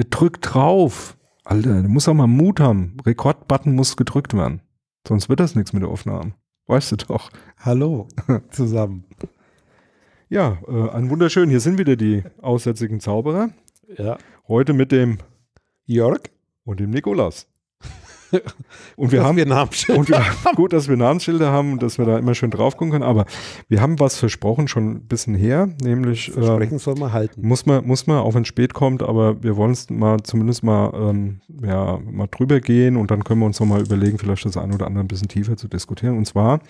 Gedrückt drauf. Alter, du musst auch mal Mut haben. Rekordbutton muss gedrückt werden. Sonst wird das nichts mit der Aufnahme. Weißt du doch. Hallo zusammen. Ja, äh, ein wunderschön. Hier sind wieder die aussätzigen Zauberer. Ja. Heute mit dem Jörg und dem Nikolas und wir haben wir Namensschilder. Und wir, gut, dass wir Namensschilder haben, dass wir da immer schön drauf gucken können. Aber wir haben was versprochen schon ein bisschen her, nämlich ähm, Versprechen äh, soll man halten. Muss man, muss man, auch wenn es spät kommt, aber wir wollen es mal zumindest mal, ähm, ja, mal drüber gehen und dann können wir uns nochmal überlegen, vielleicht das eine oder andere ein bisschen tiefer zu diskutieren. Und zwar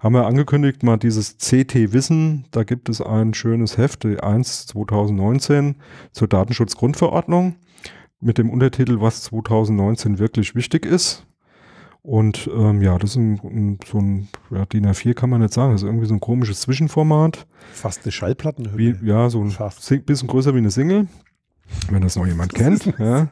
haben wir angekündigt, mal dieses CT Wissen, da gibt es ein schönes Heft, 1 2019 zur Datenschutzgrundverordnung mit dem Untertitel, was 2019 wirklich wichtig ist. Und ähm, ja, das ist ein, ein, so ein ja, DIN A4 kann man nicht sagen. Das ist irgendwie so ein komisches Zwischenformat. Fast eine Schallplattenhöhe. Wie, ja, so ein Sing, bisschen größer wie eine Single. Wenn das noch jemand kennt. ja.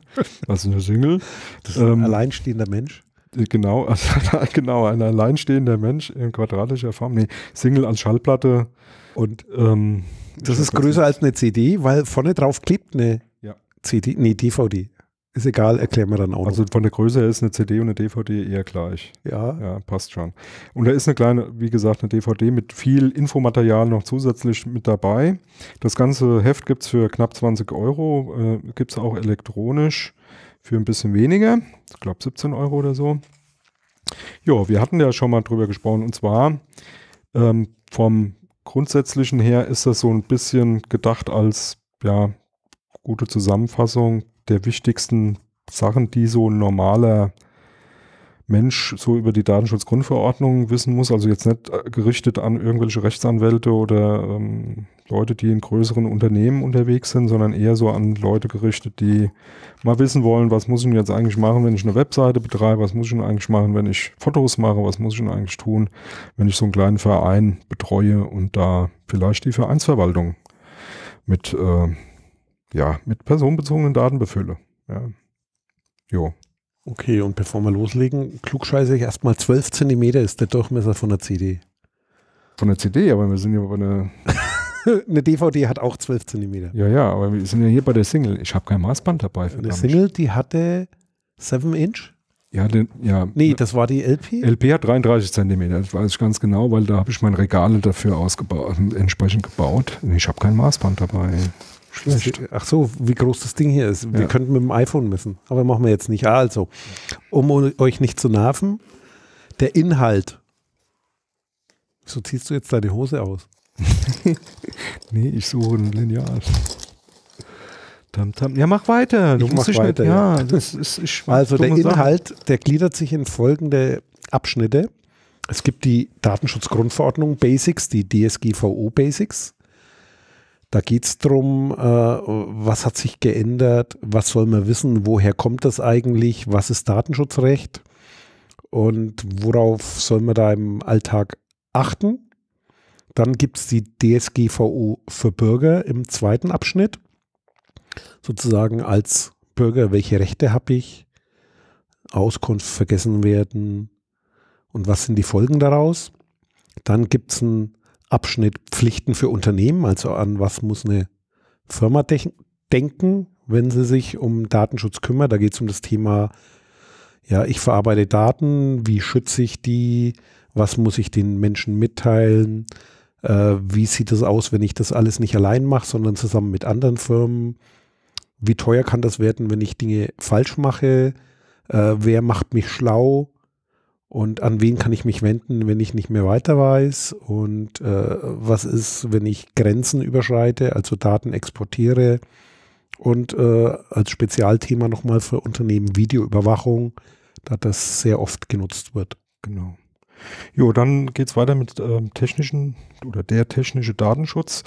Das ist eine Single. Das ist ein ähm, alleinstehender Mensch. Äh, genau, also, genau, ein alleinstehender Mensch in quadratischer Form. Nee, Single als Schallplatte. Und ähm, das ist größer als eine CD, weil vorne drauf klebt eine CD, nee, DVD. Ist egal, erklären wir dann auch. Also noch. von der Größe her ist eine CD und eine DVD eher gleich. Ja. Ja, passt schon. Und da ist eine kleine, wie gesagt, eine DVD mit viel Infomaterial noch zusätzlich mit dabei. Das ganze Heft gibt es für knapp 20 Euro. Äh, gibt es auch elektronisch für ein bisschen weniger. Ich glaube 17 Euro oder so. Ja, wir hatten ja schon mal drüber gesprochen. Und zwar ähm, vom Grundsätzlichen her ist das so ein bisschen gedacht als ja, gute Zusammenfassung der wichtigsten Sachen, die so ein normaler Mensch so über die Datenschutzgrundverordnung wissen muss. Also jetzt nicht äh, gerichtet an irgendwelche Rechtsanwälte oder ähm, Leute, die in größeren Unternehmen unterwegs sind, sondern eher so an Leute gerichtet, die mal wissen wollen, was muss ich denn jetzt eigentlich machen, wenn ich eine Webseite betreibe, was muss ich denn eigentlich machen, wenn ich Fotos mache, was muss ich denn eigentlich tun, wenn ich so einen kleinen Verein betreue und da vielleicht die Vereinsverwaltung mit äh, ja, mit personenbezogenen Daten befülle. Ja. Jo. Okay, und bevor wir loslegen, klugscheiße ich erstmal 12 cm ist der Durchmesser von der CD. Von der CD, aber wir sind ja bei einer. eine DVD hat auch 12 cm. Ja, ja, aber wir sind ja hier bei der Single. Ich habe kein Maßband dabei. Verdammt. Eine Single, die hatte 7 Inch? Ja, den, ja. Nee, das war die LP? LP hat 33 cm, das weiß ich ganz genau, weil da habe ich meine Regale dafür ausgebaut, entsprechend gebaut. Ich habe kein Maßband dabei. Schwierig. Ach so, wie groß das Ding hier ist. Ja. Wir könnten mit dem iPhone messen, aber machen wir jetzt nicht. Ah, also, um euch nicht zu nerven, der Inhalt. So ziehst du jetzt deine Hose aus? nee, ich suche ein Lineal. Tam, tam. Ja, mach weiter. Du ich mach weiter. ja, ja, das ist, ist also der Inhalt, Sache. der gliedert sich in folgende Abschnitte. Es gibt die Datenschutzgrundverordnung Basics, die DSGVO Basics. Da geht es darum, äh, was hat sich geändert, was soll man wissen, woher kommt das eigentlich, was ist Datenschutzrecht und worauf soll man da im Alltag achten. Dann gibt es die DSGVO für Bürger im zweiten Abschnitt, sozusagen als Bürger, welche Rechte habe ich, Auskunft vergessen werden und was sind die Folgen daraus. Dann gibt es einen Abschnitt Pflichten für Unternehmen, also an was muss eine Firma denken, wenn sie sich um Datenschutz kümmert. Da geht es um das Thema, ja, ich verarbeite Daten, wie schütze ich die, was muss ich den Menschen mitteilen, äh, wie sieht es aus, wenn ich das alles nicht allein mache, sondern zusammen mit anderen Firmen, wie teuer kann das werden, wenn ich Dinge falsch mache, äh, wer macht mich schlau, und an wen kann ich mich wenden, wenn ich nicht mehr weiter weiß und äh, was ist, wenn ich Grenzen überschreite, also Daten exportiere und äh, als Spezialthema nochmal für Unternehmen Videoüberwachung, da das sehr oft genutzt wird. Genau. Jo, dann geht es weiter mit ähm, technischen oder der technische Datenschutz,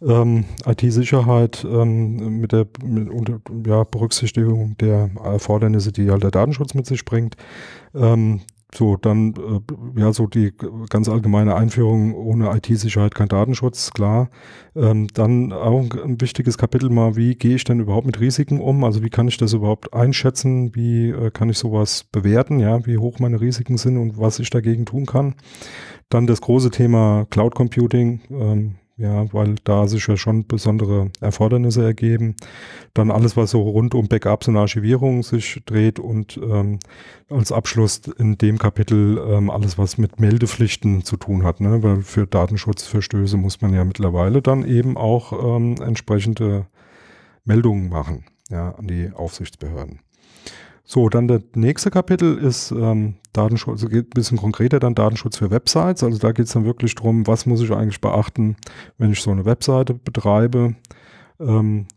ähm, IT-Sicherheit ähm, mit der mit, unter, ja, Berücksichtigung der Erfordernisse, die halt der Datenschutz mit sich bringt. Ähm, so, dann äh, ja, so die ganz allgemeine Einführung ohne IT-Sicherheit kein Datenschutz, klar. Ähm, dann auch ein wichtiges Kapitel mal, wie gehe ich denn überhaupt mit Risiken um? Also wie kann ich das überhaupt einschätzen? Wie äh, kann ich sowas bewerten? Ja, wie hoch meine Risiken sind und was ich dagegen tun kann. Dann das große Thema Cloud Computing. Ähm, ja, weil da sich ja schon besondere Erfordernisse ergeben. Dann alles, was so rund um Backups und Archivierung sich dreht und ähm, als Abschluss in dem Kapitel ähm, alles, was mit Meldepflichten zu tun hat, ne? weil für Datenschutzverstöße muss man ja mittlerweile dann eben auch ähm, entsprechende Meldungen machen ja, an die Aufsichtsbehörden. So, dann der nächste Kapitel ist ähm, Datenschutz, also geht ein bisschen konkreter dann Datenschutz für Websites. Also da geht es dann wirklich darum, was muss ich eigentlich beachten, wenn ich so eine Webseite betreibe. Ähm,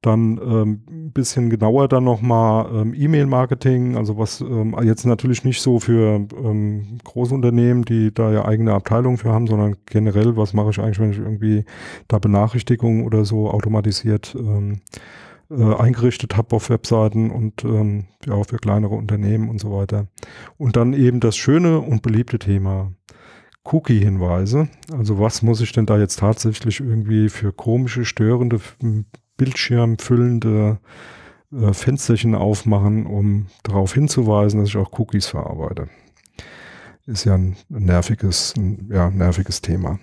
dann ähm, ein bisschen genauer dann nochmal ähm, E-Mail-Marketing, also was ähm, jetzt natürlich nicht so für ähm, Großunternehmen, die da ja eigene Abteilungen für haben, sondern generell, was mache ich eigentlich, wenn ich irgendwie da Benachrichtigungen oder so automatisiert ähm, äh, eingerichtet habe auf Webseiten und ähm, ja, für kleinere Unternehmen und so weiter. Und dann eben das schöne und beliebte Thema Cookie-Hinweise. Also was muss ich denn da jetzt tatsächlich irgendwie für komische, störende, bildschirmfüllende äh, Fensterchen aufmachen, um darauf hinzuweisen, dass ich auch Cookies verarbeite. Ist ja ein nerviges, ein, ja, nerviges Thema.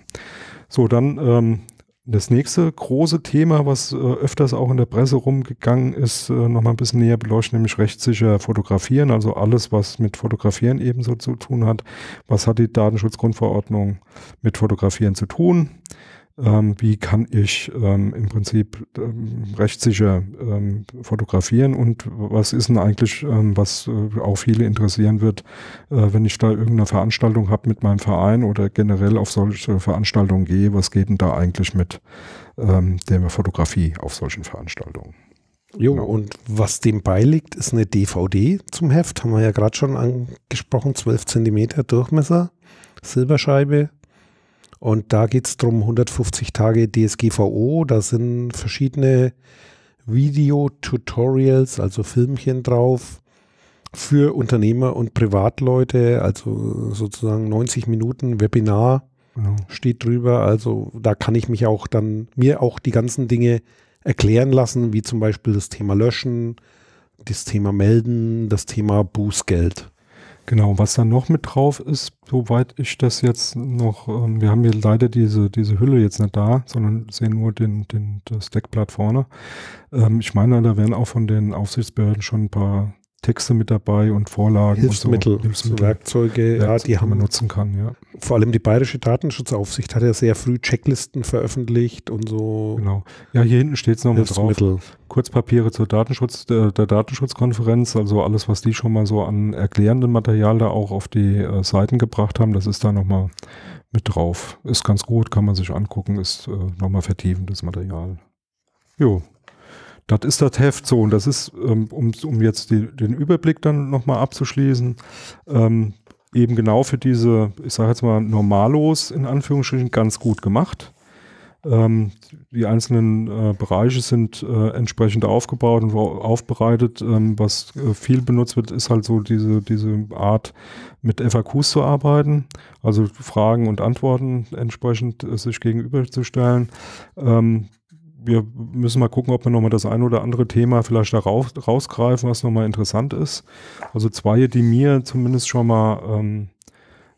So, dann ähm, das nächste große Thema, was äh, öfters auch in der Presse rumgegangen ist, äh, nochmal ein bisschen näher beleuchtet, nämlich rechtssicher fotografieren, also alles, was mit Fotografieren ebenso zu tun hat. Was hat die Datenschutzgrundverordnung mit Fotografieren zu tun? ähm, wie kann ich ähm, im Prinzip ähm, rechtssicher ähm, fotografieren und was ist denn eigentlich, ähm, was äh, auch viele interessieren wird, äh, wenn ich da irgendeine Veranstaltung habe mit meinem Verein oder generell auf solche Veranstaltungen gehe, was geht denn da eigentlich mit ähm, der Fotografie auf solchen Veranstaltungen? Jo, genau. und was dem beiliegt, ist eine DVD zum Heft, haben wir ja gerade schon angesprochen, 12 cm Durchmesser, Silberscheibe, und da geht es darum, 150 Tage DSGVO. Da sind verschiedene Video-Tutorials, also Filmchen drauf für Unternehmer und Privatleute, also sozusagen 90 Minuten Webinar genau. steht drüber. Also da kann ich mich auch dann, mir auch die ganzen Dinge erklären lassen, wie zum Beispiel das Thema Löschen, das Thema Melden, das Thema Bußgeld. Genau, was da noch mit drauf ist, soweit ich das jetzt noch, ähm, wir haben hier leider diese, diese Hülle jetzt nicht da, sondern sehen nur den, den, das Deckblatt vorne. Ähm, ich meine, da werden auch von den Aufsichtsbehörden schon ein paar Texte mit dabei und Vorlagen. Hilfsmittel, und so. Hilfsmittel. Werkzeuge, Werkzeuge, ja, die, die haben, man nutzen kann. Ja. Vor allem die Bayerische Datenschutzaufsicht hat ja sehr früh Checklisten veröffentlicht und so. Genau. Ja, hier hinten steht es nochmal drauf. Kurzpapiere zur Datenschutz, der, äh, der, Datenschutzkonferenz, also alles, was die schon mal so an erklärendem Material da auch auf die äh, Seiten gebracht haben, das ist da nochmal mit drauf. Ist ganz gut, kann man sich angucken, ist äh, nochmal vertiefendes Material. Jo, das ist das Heft so und das ist, ähm, um, um jetzt die, den Überblick dann nochmal abzuschließen, ähm, eben genau für diese, ich sage jetzt mal, Normalos in Anführungsstrichen ganz gut gemacht. Ähm, die einzelnen äh, Bereiche sind äh, entsprechend aufgebaut und aufbereitet. Ähm, was äh, viel benutzt wird, ist halt so diese, diese Art, mit FAQs zu arbeiten, also Fragen und Antworten entsprechend äh, sich gegenüberzustellen. Ähm, wir müssen mal gucken, ob wir nochmal das ein oder andere Thema vielleicht da raus, rausgreifen, was nochmal interessant ist. Also zwei, die mir zumindest schon mal ähm,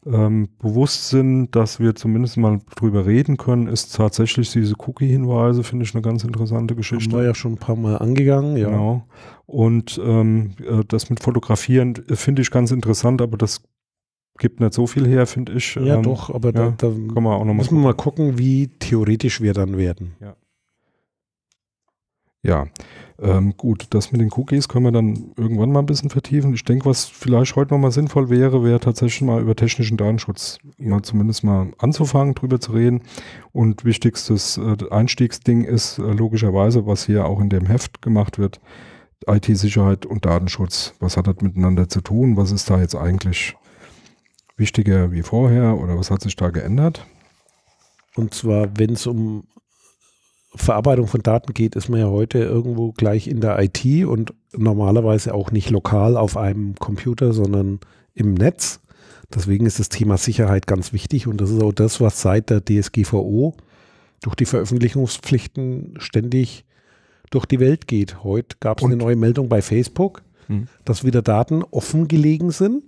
ähm, bewusst sind, dass wir zumindest mal drüber reden können, ist tatsächlich diese Cookie-Hinweise, finde ich eine ganz interessante Geschichte. Haben wir ja schon ein paar Mal angegangen, ja. Genau. Und ähm, äh, das mit Fotografieren finde ich ganz interessant, aber das gibt nicht so viel her, finde ich. Ja, ähm, doch, aber ja, da, da wir müssen gucken. wir mal gucken, wie theoretisch wir dann werden. Ja. Ja, ähm, gut, das mit den Cookies können wir dann irgendwann mal ein bisschen vertiefen. Ich denke, was vielleicht heute nochmal sinnvoll wäre, wäre tatsächlich mal über technischen Datenschutz mal zumindest mal anzufangen, drüber zu reden. Und wichtigstes äh, Einstiegsding ist äh, logischerweise, was hier auch in dem Heft gemacht wird, IT-Sicherheit und Datenschutz. Was hat das miteinander zu tun? Was ist da jetzt eigentlich wichtiger wie vorher oder was hat sich da geändert? Und zwar, wenn es um Verarbeitung von Daten geht, ist man ja heute irgendwo gleich in der IT und normalerweise auch nicht lokal auf einem Computer, sondern im Netz. Deswegen ist das Thema Sicherheit ganz wichtig und das ist auch das, was seit der DSGVO durch die Veröffentlichungspflichten ständig durch die Welt geht. Heute gab es eine neue Meldung bei Facebook, mhm. dass wieder Daten offen gelegen sind.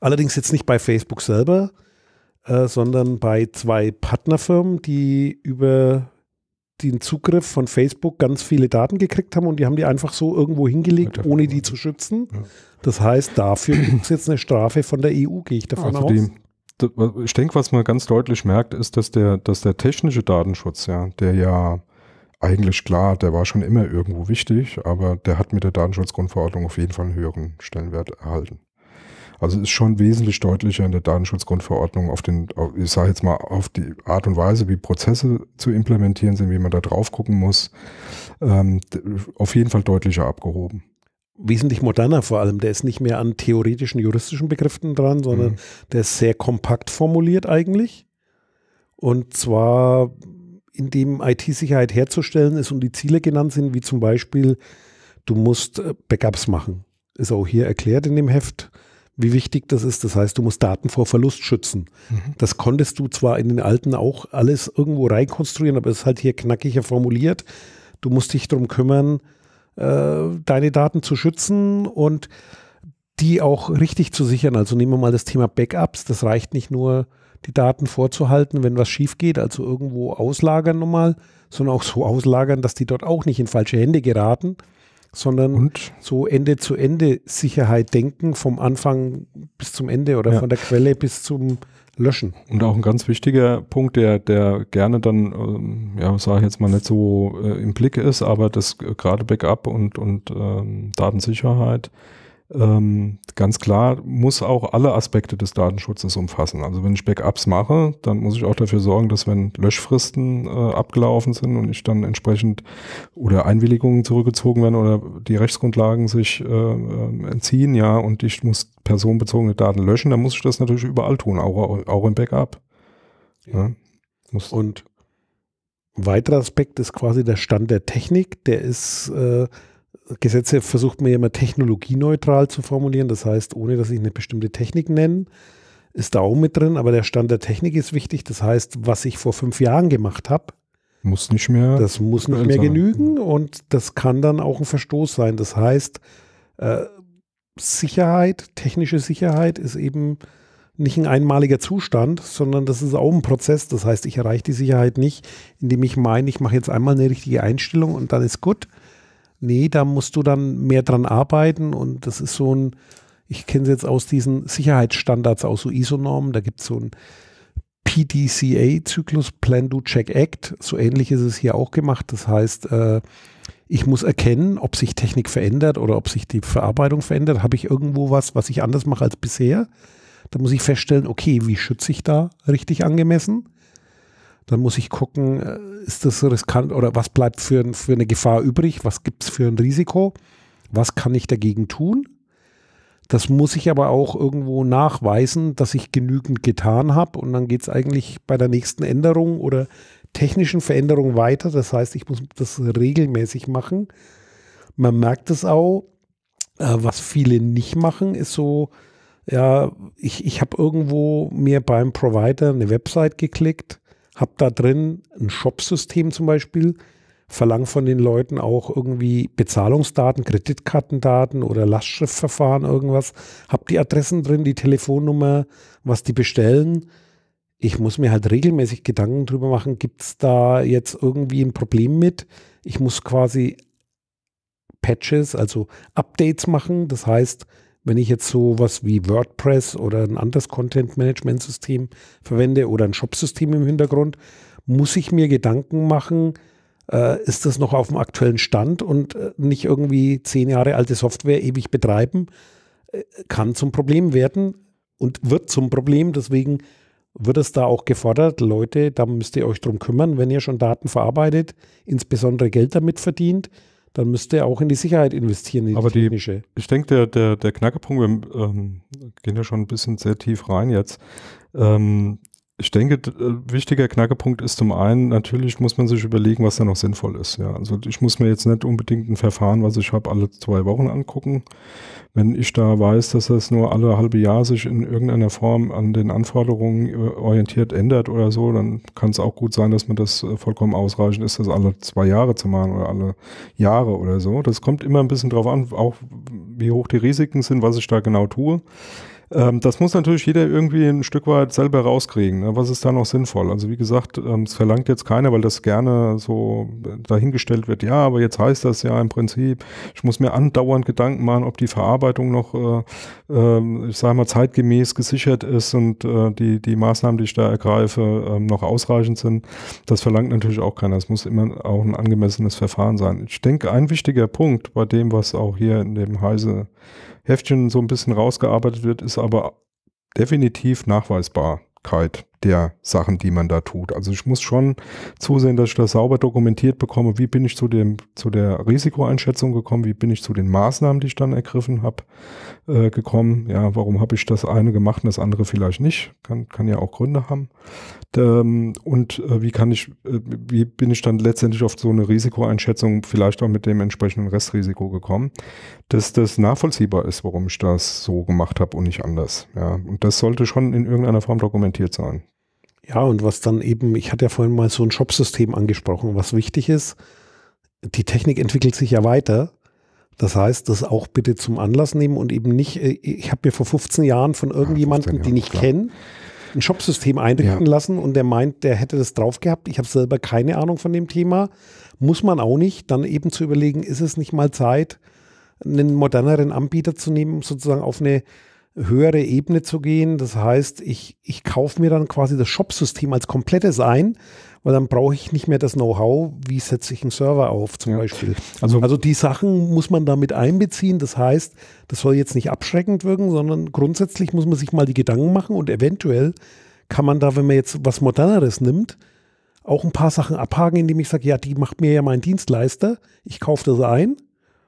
Allerdings jetzt nicht bei Facebook selber, äh, sondern bei zwei Partnerfirmen, die über den Zugriff von Facebook ganz viele Daten gekriegt haben und die haben die einfach so irgendwo hingelegt, ohne die zu schützen. Das heißt, dafür gibt es jetzt eine Strafe von der EU, gehe ich davon also aus. Die, ich denke, was man ganz deutlich merkt, ist, dass der, dass der technische Datenschutz, ja, der ja eigentlich klar, der war schon immer irgendwo wichtig, aber der hat mit der Datenschutzgrundverordnung auf jeden Fall einen höheren Stellenwert erhalten. Also ist schon wesentlich deutlicher in der Datenschutzgrundverordnung auf den, ich sage jetzt mal, auf die Art und Weise, wie Prozesse zu implementieren sind, wie man da drauf gucken muss, ähm, auf jeden Fall deutlicher abgehoben wesentlich moderner vor allem. Der ist nicht mehr an theoretischen, juristischen Begriffen dran, sondern mhm. der ist sehr kompakt formuliert eigentlich. Und zwar, indem IT-Sicherheit herzustellen ist und die Ziele genannt sind, wie zum Beispiel, du musst äh, Backups machen. Ist auch hier erklärt in dem Heft wie wichtig das ist. Das heißt, du musst Daten vor Verlust schützen. Mhm. Das konntest du zwar in den alten auch alles irgendwo reinkonstruieren, aber es ist halt hier knackiger formuliert. Du musst dich darum kümmern, äh, deine Daten zu schützen und die auch richtig zu sichern. Also nehmen wir mal das Thema Backups. Das reicht nicht nur, die Daten vorzuhalten, wenn was schief geht, also irgendwo auslagern nochmal, sondern auch so auslagern, dass die dort auch nicht in falsche Hände geraten sondern Und? so Ende-zu-Ende-Sicherheit denken, vom Anfang bis zum Ende oder ja. von der Quelle bis zum Löschen. Und auch ein ganz wichtiger Punkt, der, der gerne dann, ähm, ja, sage ich jetzt mal nicht so äh, im Blick ist, aber das äh, gerade Backup und, und ähm, Datensicherheit ähm, ganz klar muss auch alle Aspekte des Datenschutzes umfassen. Also wenn ich Backups mache, dann muss ich auch dafür sorgen, dass wenn Löschfristen äh, abgelaufen sind und ich dann entsprechend oder Einwilligungen zurückgezogen werden oder die Rechtsgrundlagen sich äh, ähm, entziehen, ja, und ich muss personenbezogene Daten löschen, dann muss ich das natürlich überall tun, auch, auch im Backup. Ja. Ja. Und ein weiterer Aspekt ist quasi der Stand der Technik, der ist äh Gesetze versucht man ja immer technologieneutral zu formulieren, das heißt, ohne dass ich eine bestimmte Technik nenne, ist da auch mit drin, aber der Stand der Technik ist wichtig, das heißt, was ich vor fünf Jahren gemacht habe, muss nicht mehr. Das muss nicht mehr genügen mhm. und das kann dann auch ein Verstoß sein. Das heißt, äh, Sicherheit, technische Sicherheit ist eben nicht ein einmaliger Zustand, sondern das ist auch ein Prozess. Das heißt, ich erreiche die Sicherheit nicht, indem ich meine, ich mache jetzt einmal eine richtige Einstellung und dann ist gut, nee, da musst du dann mehr dran arbeiten und das ist so ein, ich kenne es jetzt aus diesen Sicherheitsstandards, aus so ISO-Normen, da gibt es so ein PDCA-Zyklus, Plan, Do, Check, Act. So ähnlich ist es hier auch gemacht. Das heißt, äh, ich muss erkennen, ob sich Technik verändert oder ob sich die Verarbeitung verändert. Habe ich irgendwo was, was ich anders mache als bisher? Da muss ich feststellen, okay, wie schütze ich da richtig angemessen? dann muss ich gucken, äh, ist das riskant oder was bleibt für, für eine Gefahr übrig, was gibt es für ein Risiko, was kann ich dagegen tun. Das muss ich aber auch irgendwo nachweisen, dass ich genügend getan habe und dann geht es eigentlich bei der nächsten Änderung oder technischen Veränderung weiter. Das heißt, ich muss das regelmäßig machen. Man merkt es auch, äh, was viele nicht machen, ist so, ja, ich, ich habe irgendwo mir beim Provider eine Website geklickt habe da drin ein Shop-System zum Beispiel, verlange von den Leuten auch irgendwie Bezahlungsdaten, Kreditkartendaten oder Lastschriftverfahren, irgendwas. Habe die Adressen drin, die Telefonnummer, was die bestellen. Ich muss mir halt regelmäßig Gedanken drüber machen, gibt es da jetzt irgendwie ein Problem mit? Ich muss quasi Patches, also Updates machen. Das heißt, wenn ich jetzt sowas wie WordPress oder ein anderes Content-Management-System verwende oder ein Shop-System im Hintergrund, muss ich mir Gedanken machen, äh, ist das noch auf dem aktuellen Stand und äh, nicht irgendwie zehn Jahre alte Software ewig betreiben, äh, kann zum Problem werden und wird zum Problem. Deswegen wird es da auch gefordert, Leute, da müsst ihr euch drum kümmern, wenn ihr schon Daten verarbeitet, insbesondere Geld damit verdient dann müsste er auch in die Sicherheit investieren, in die Aber die, technische. ich denke, der, der, der Knackepunkt, wir ähm, gehen ja schon ein bisschen sehr tief rein jetzt, ähm, ich denke, äh, wichtiger Knackepunkt ist zum einen, natürlich muss man sich überlegen, was da noch sinnvoll ist. Ja. Also ich muss mir jetzt nicht unbedingt ein Verfahren, was ich habe, alle zwei Wochen angucken. Wenn ich da weiß, dass das nur alle halbe Jahr sich in irgendeiner Form an den Anforderungen äh, orientiert ändert oder so, dann kann es auch gut sein, dass man das äh, vollkommen ausreichend ist, das alle zwei Jahre zu machen oder alle Jahre oder so. Das kommt immer ein bisschen drauf an, auch wie hoch die Risiken sind, was ich da genau tue. Ähm, das muss natürlich jeder irgendwie ein Stück weit selber rauskriegen. Ne? Was ist da noch sinnvoll? Also wie gesagt, ähm, es verlangt jetzt keiner, weil das gerne so äh, dahingestellt wird. Ja, aber jetzt heißt das ja im Prinzip, ich muss mir andauernd Gedanken machen, ob die Verarbeitung noch, äh, äh, ich sage mal, zeitgemäß gesichert ist und äh, die, die Maßnahmen, die ich da ergreife, ähm, noch ausreichend sind. Das verlangt natürlich auch keiner. Es muss immer auch ein angemessenes Verfahren sein. Ich denke, ein wichtiger Punkt bei dem, was auch hier in dem Heise Heftchen so ein bisschen rausgearbeitet wird, ist aber definitiv Nachweisbarkeit der Sachen, die man da tut. Also ich muss schon zusehen, dass ich das sauber dokumentiert bekomme, wie bin ich zu, dem, zu der Risikoeinschätzung gekommen, wie bin ich zu den Maßnahmen, die ich dann ergriffen habe, äh, gekommen. Ja, warum habe ich das eine gemacht und das andere vielleicht nicht? Kann, kann ja auch Gründe haben. Ähm, und äh, wie kann ich, äh, wie bin ich dann letztendlich auf so eine Risikoeinschätzung vielleicht auch mit dem entsprechenden Restrisiko gekommen, dass das nachvollziehbar ist, warum ich das so gemacht habe und nicht anders. Ja, und das sollte schon in irgendeiner Form dokumentiert sein. Ja, und was dann eben, ich hatte ja vorhin mal so ein Shop-System angesprochen, was wichtig ist, die Technik entwickelt sich ja weiter. Das heißt, das auch bitte zum Anlass nehmen und eben nicht, äh, ich habe mir vor 15 Jahren von irgendjemandem, ja, den ich kenne, ein Shop-System einrichten ja. lassen und der meint, der hätte das drauf gehabt. Ich habe selber keine Ahnung von dem Thema. Muss man auch nicht, dann eben zu überlegen, ist es nicht mal Zeit, einen moderneren Anbieter zu nehmen, sozusagen auf eine höhere Ebene zu gehen. Das heißt, ich, ich kaufe mir dann quasi das Shop-System als komplettes ein, weil dann brauche ich nicht mehr das Know-how, wie setze ich einen Server auf zum ja. Beispiel. Also, also die Sachen muss man damit einbeziehen. Das heißt, das soll jetzt nicht abschreckend wirken, sondern grundsätzlich muss man sich mal die Gedanken machen und eventuell kann man da, wenn man jetzt was Moderneres nimmt, auch ein paar Sachen abhaken, indem ich sage, ja, die macht mir ja mein Dienstleister, ich kaufe das ein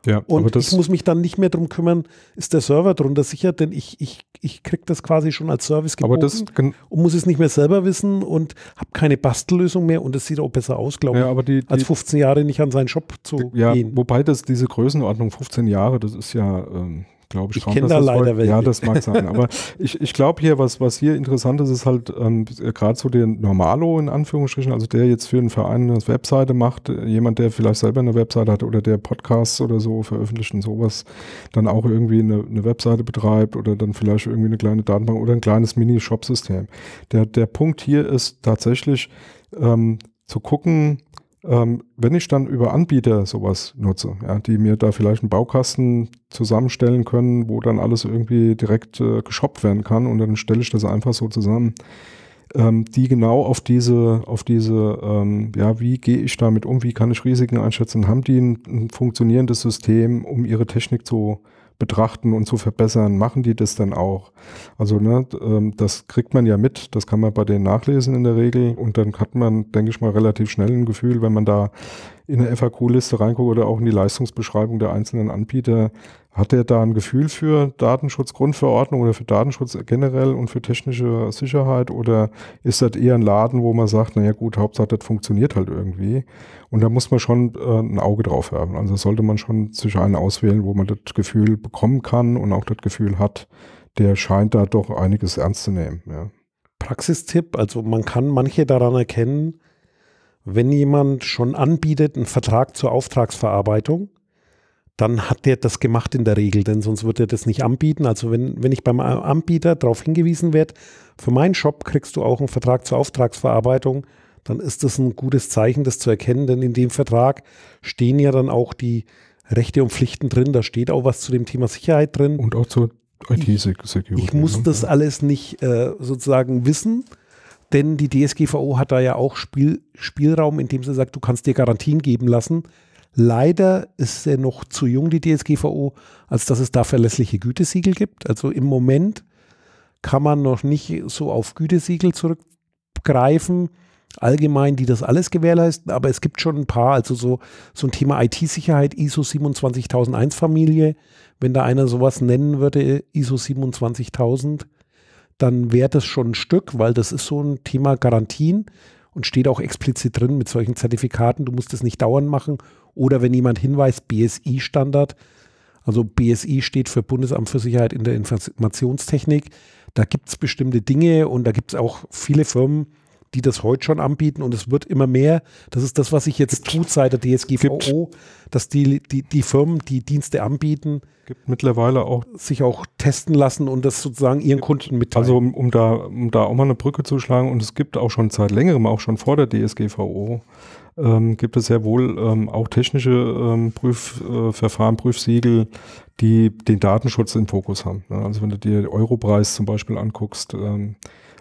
ja, und ich muss mich dann nicht mehr drum kümmern, ist der Server drunter sicher, denn ich, ich, ich kriege das quasi schon als Service geboten das, und muss es nicht mehr selber wissen und habe keine Bastellösung mehr und es sieht auch besser aus, glaube ja, ich, die, die, als 15 Jahre nicht an seinen Shop zu ja, gehen. Wobei das diese Größenordnung 15 Jahre, das ist ja, ähm, glaube ich, ich kenne da leider Ja, das mag sein. Aber ich, ich glaube hier, was, was hier interessant ist, ist halt ähm, gerade so der Normalo in Anführungsstrichen, also der jetzt für einen Verein eine Webseite macht, äh, jemand, der vielleicht selber eine Webseite hat oder der Podcasts oder so veröffentlicht und sowas, dann auch irgendwie eine, eine Webseite betreibt oder dann vielleicht irgendwie eine kleine Datenbank oder ein kleines Mini-Shop-System. Der, der Punkt hier ist tatsächlich ähm, zu gucken, ähm, wenn ich dann über Anbieter sowas nutze, ja, die mir da vielleicht einen Baukasten zusammenstellen können, wo dann alles irgendwie direkt äh, geshoppt werden kann und dann stelle ich das einfach so zusammen, ähm, die genau auf diese, auf diese, ähm, ja, wie gehe ich damit um, wie kann ich Risiken einschätzen, haben die ein, ein funktionierendes System, um ihre Technik zu betrachten und zu verbessern, machen die das dann auch. Also ne, ähm, das kriegt man ja mit, das kann man bei denen nachlesen in der Regel und dann hat man, denke ich mal, relativ schnell ein Gefühl, wenn man da in eine FAQ-Liste reinguckt oder auch in die Leistungsbeschreibung der einzelnen Anbieter, hat er da ein Gefühl für Datenschutzgrundverordnung oder für Datenschutz generell und für technische Sicherheit? Oder ist das eher ein Laden, wo man sagt, naja gut, Hauptsache das funktioniert halt irgendwie? Und da muss man schon äh, ein Auge drauf haben. Also sollte man schon sich einen auswählen, wo man das Gefühl bekommen kann und auch das Gefühl hat, der scheint da doch einiges ernst zu nehmen. Ja. Praxistipp, also man kann manche daran erkennen, wenn jemand schon anbietet, einen Vertrag zur Auftragsverarbeitung, dann hat der das gemacht in der Regel, denn sonst würde er das nicht anbieten. Also wenn, wenn ich beim Anbieter darauf hingewiesen werde, für meinen Shop kriegst du auch einen Vertrag zur Auftragsverarbeitung, dann ist das ein gutes Zeichen, das zu erkennen, denn in dem Vertrag stehen ja dann auch die Rechte und Pflichten drin, da steht auch was zu dem Thema Sicherheit drin. Und auch zur IT-Security. Ich muss ne? das alles nicht äh, sozusagen wissen, denn die DSGVO hat da ja auch Spiel, Spielraum, indem sie sagt, du kannst dir Garantien geben lassen, Leider ist er noch zu jung, die DSGVO, als dass es da verlässliche Gütesiegel gibt. Also im Moment kann man noch nicht so auf Gütesiegel zurückgreifen, allgemein, die das alles gewährleisten. Aber es gibt schon ein paar, also so, so ein Thema IT-Sicherheit, ISO 27001 Familie. Wenn da einer sowas nennen würde, ISO 27000, dann wäre das schon ein Stück, weil das ist so ein Thema Garantien und steht auch explizit drin mit solchen Zertifikaten. Du musst es nicht dauernd machen oder wenn jemand hinweist, BSI-Standard, also BSI steht für Bundesamt für Sicherheit in der Informationstechnik. Da gibt es bestimmte Dinge und da gibt es auch viele Firmen, die das heute schon anbieten und es wird immer mehr. Das ist das, was sich jetzt tut seit der DSGVO, dass die, die, die Firmen, die Dienste anbieten, gibt mittlerweile auch sich auch testen lassen und das sozusagen ihren Kunden mitteilen. Also um, um, da, um da auch mal eine Brücke zu schlagen und es gibt auch schon seit längerem, auch schon vor der DSGVO, ähm, gibt es sehr wohl ähm, auch technische ähm, Prüfverfahren, äh, Prüfsiegel, die den Datenschutz im Fokus haben. Ne? Also wenn du dir Europreis zum Beispiel anguckst, ähm,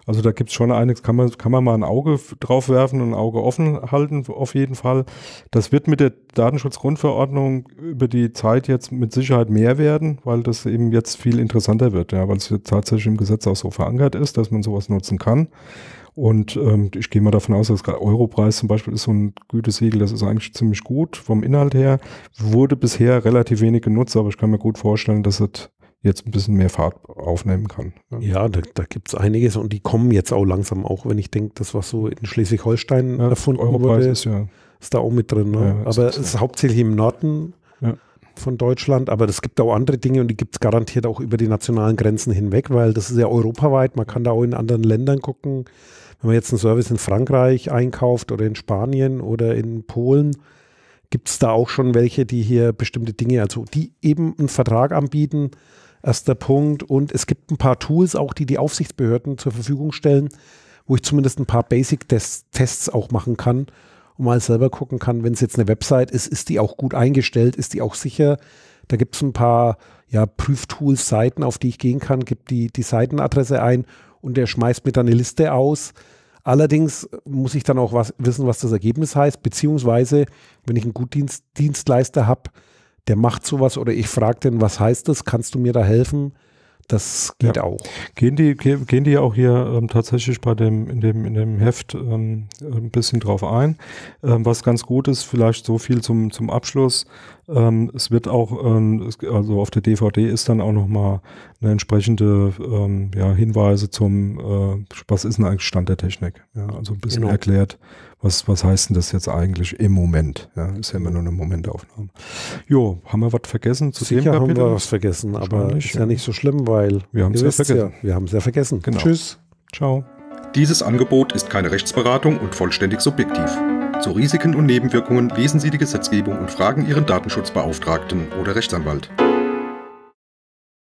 also da gibt es schon einiges, kann man, kann man mal ein Auge drauf werfen und ein Auge offen halten, auf jeden Fall. Das wird mit der Datenschutzgrundverordnung über die Zeit jetzt mit Sicherheit mehr werden, weil das eben jetzt viel interessanter wird, ja, weil es jetzt tatsächlich im Gesetz auch so verankert ist, dass man sowas nutzen kann. Und ähm, ich gehe mal davon aus, dass gerade Europreis zum Beispiel ist so ein Gütesiegel, das ist eigentlich ziemlich gut vom Inhalt her. Wurde bisher relativ wenig genutzt, aber ich kann mir gut vorstellen, dass es jetzt ein bisschen mehr Fahrt aufnehmen kann. Ne? Ja, da, da gibt es einiges und die kommen jetzt auch langsam auch, wenn ich denke, das was so in Schleswig-Holstein ja, erfunden Europreis wurde, ist, ja. ist da auch mit drin. Ne? Ja, aber es ist hauptsächlich im Norden ja. von Deutschland, aber es gibt auch andere Dinge und die gibt es garantiert auch über die nationalen Grenzen hinweg, weil das ist ja europaweit, man kann da auch in anderen Ländern gucken wenn man jetzt einen Service in Frankreich einkauft oder in Spanien oder in Polen, gibt es da auch schon welche, die hier bestimmte Dinge, also die eben einen Vertrag anbieten, erster Punkt. Und es gibt ein paar Tools auch, die die Aufsichtsbehörden zur Verfügung stellen, wo ich zumindest ein paar Basic-Tests auch machen kann und mal selber gucken kann, wenn es jetzt eine Website ist, ist die auch gut eingestellt, ist die auch sicher. Da gibt es ein paar ja, Prüftools, Seiten, auf die ich gehen kann, gibt die, die Seitenadresse ein und der schmeißt mir dann eine Liste aus Allerdings muss ich dann auch was, wissen, was das Ergebnis heißt, beziehungsweise wenn ich einen Gutdienstleister habe, der macht sowas oder ich frage den, was heißt das, kannst du mir da helfen? Das geht ja. auch. Gehen die, gehen die auch hier ähm, tatsächlich bei dem, in dem, in dem Heft ähm, ein bisschen drauf ein. Ähm, was ganz gut ist, vielleicht so viel zum, zum Abschluss. Ähm, es wird auch, ähm, es, also auf der DVD ist dann auch nochmal eine entsprechende ähm, ja, Hinweise zum, äh, was ist denn eigentlich Stand der Technik? Ja, also ein bisschen genau. erklärt, was, was heißt denn das jetzt eigentlich im Moment? Ja, ist ja immer nur eine Momentaufnahme. Jo, haben wir was vergessen? Zu Sicher dem Kapitel? haben wir was vergessen, aber ist ja nicht so schlimm, weil wir haben es ja vergessen. wir haben es ja vergessen. Genau. Tschüss. Ciao. Dieses Angebot ist keine Rechtsberatung und vollständig subjektiv. Zu Risiken und Nebenwirkungen lesen Sie die Gesetzgebung und fragen Ihren Datenschutzbeauftragten oder Rechtsanwalt.